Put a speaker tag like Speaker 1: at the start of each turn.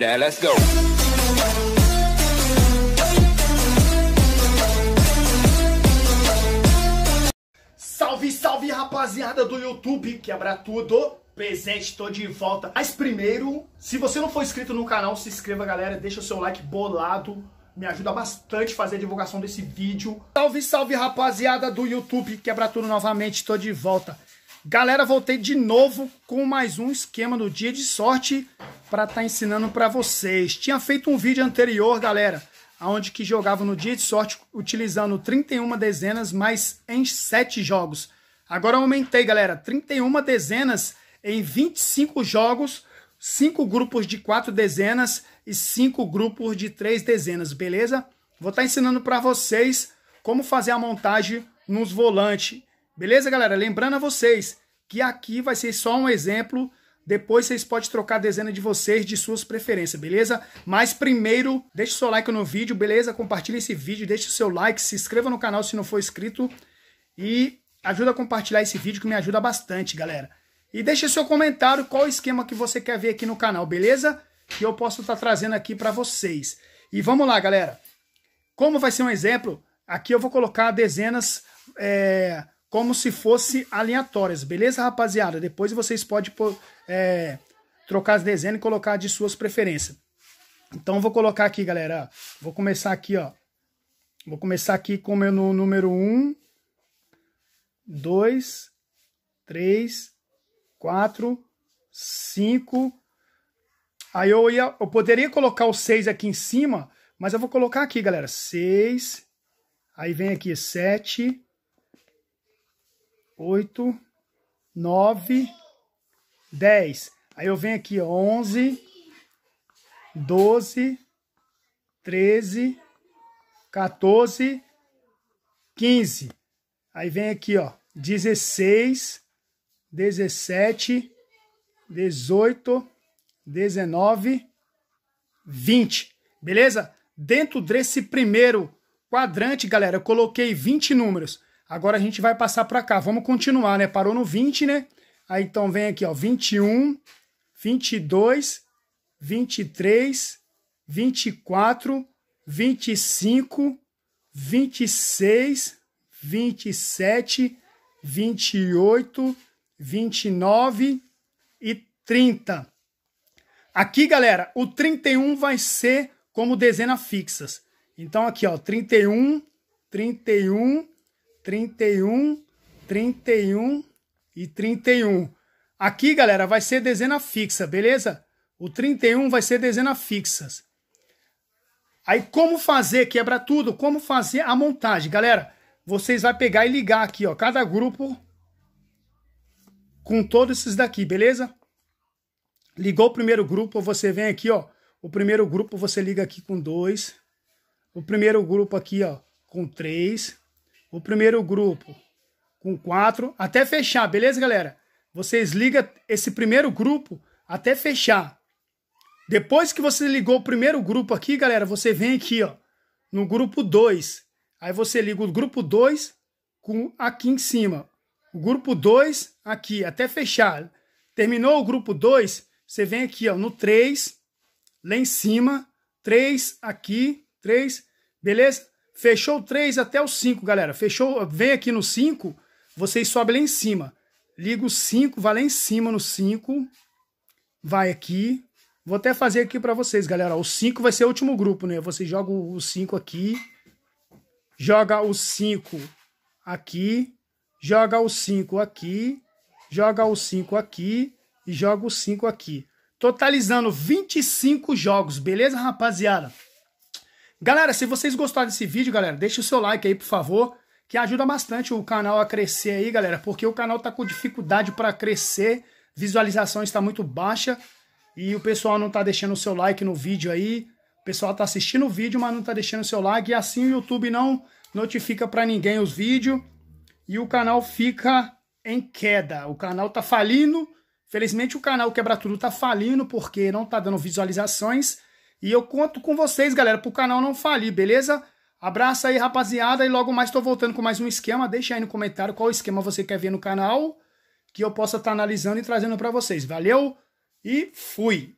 Speaker 1: let's go. Salve, salve rapaziada do YouTube, quebra tudo! presente, tô de volta. Mas primeiro, se você não for inscrito no canal, se inscreva, galera. Deixa o seu like bolado. Me ajuda bastante a fazer a divulgação desse vídeo. Salve, salve, rapaziada do YouTube. Quebra tudo novamente, tô de volta. Galera, voltei de novo com mais um esquema do dia de sorte para estar tá ensinando para vocês. Tinha feito um vídeo anterior, galera, aonde que jogava no dia de sorte utilizando 31 dezenas mais em 7 jogos. Agora aumentei, galera, 31 dezenas em 25 jogos, 5 grupos de 4 dezenas e 5 grupos de 3 dezenas, beleza? Vou estar tá ensinando para vocês como fazer a montagem nos volantes. Beleza, galera? Lembrando a vocês que aqui vai ser só um exemplo depois vocês podem trocar a dezena de vocês, de suas preferências, beleza? Mas primeiro, deixe seu like no vídeo, beleza? Compartilhe esse vídeo, deixe o seu like, se inscreva no canal se não for inscrito e ajuda a compartilhar esse vídeo que me ajuda bastante, galera. E deixe seu comentário qual esquema que você quer ver aqui no canal, beleza? Que eu posso estar tá trazendo aqui para vocês. E vamos lá, galera. Como vai ser um exemplo, aqui eu vou colocar dezenas... É como se fosse aleatórias, beleza, rapaziada? Depois vocês podem é, trocar as dezenas e colocar de suas preferências. Então vou colocar aqui, galera. Vou começar aqui, ó. Vou começar aqui com o meu número 1, 2, 3, 4, 5. Aí eu, ia, eu poderia colocar o 6 aqui em cima, mas eu vou colocar aqui, galera. 6. Aí vem aqui 7. 8, 9, 10. Aí eu venho aqui, onze 11, 12, 13, 14, 15. Aí vem aqui, ó, 16, 17, 18, 19, 20. Beleza? Dentro desse primeiro quadrante, galera, eu coloquei 20 números. Agora a gente vai passar para cá. Vamos continuar, né? Parou no 20, né? Aí então vem aqui, ó, 21, 22, 23, 24, 25, 26, 27, 28, 29 e 30. Aqui, galera, o 31 vai ser como dezena fixas. Então aqui, ó, 31, 31, 31, 31 e 31. Aqui, galera, vai ser dezena fixa, beleza? O 31 vai ser dezena fixas. Aí, como fazer? Quebra tudo. Como fazer a montagem? Galera, vocês vão pegar e ligar aqui, ó. Cada grupo com todos esses daqui, beleza? Ligou o primeiro grupo, você vem aqui, ó. O primeiro grupo você liga aqui com dois. O primeiro grupo aqui, ó, com três o primeiro grupo com quatro, até fechar, beleza, galera? Vocês ligam esse primeiro grupo até fechar. Depois que você ligou o primeiro grupo aqui, galera, você vem aqui, ó, no grupo 2. Aí você liga o grupo 2 com aqui em cima. O grupo 2 aqui, até fechar. Terminou o grupo 2, você vem aqui, ó, no 3, lá em cima, 3 aqui, 3, beleza? Fechou o 3 até o 5, galera. Fechou, vem aqui no 5, vocês sobem lá em cima. Liga o 5, vai lá em cima no 5. Vai aqui. Vou até fazer aqui pra vocês, galera. O 5 vai ser o último grupo, né? Você joga o 5 aqui. Joga o 5 aqui. Joga o 5 aqui. Joga o 5 aqui. E joga o 5 aqui. Totalizando 25 jogos, beleza, rapaziada? Galera, se vocês gostaram desse vídeo, galera, deixa o seu like aí, por favor, que ajuda bastante o canal a crescer aí, galera, porque o canal tá com dificuldade para crescer, visualização está muito baixa e o pessoal não tá deixando o seu like no vídeo aí. O pessoal tá assistindo o vídeo, mas não tá deixando o seu like e assim o YouTube não notifica para ninguém os vídeos e o canal fica em queda. O canal tá falindo. Felizmente o canal Quebra Tudo tá falindo porque não tá dando visualizações e eu conto com vocês, galera, pro canal não falir, beleza? Abraço aí, rapaziada, e logo mais tô voltando com mais um esquema. Deixa aí no comentário qual esquema você quer ver no canal, que eu possa estar tá analisando e trazendo para vocês. Valeu e fui!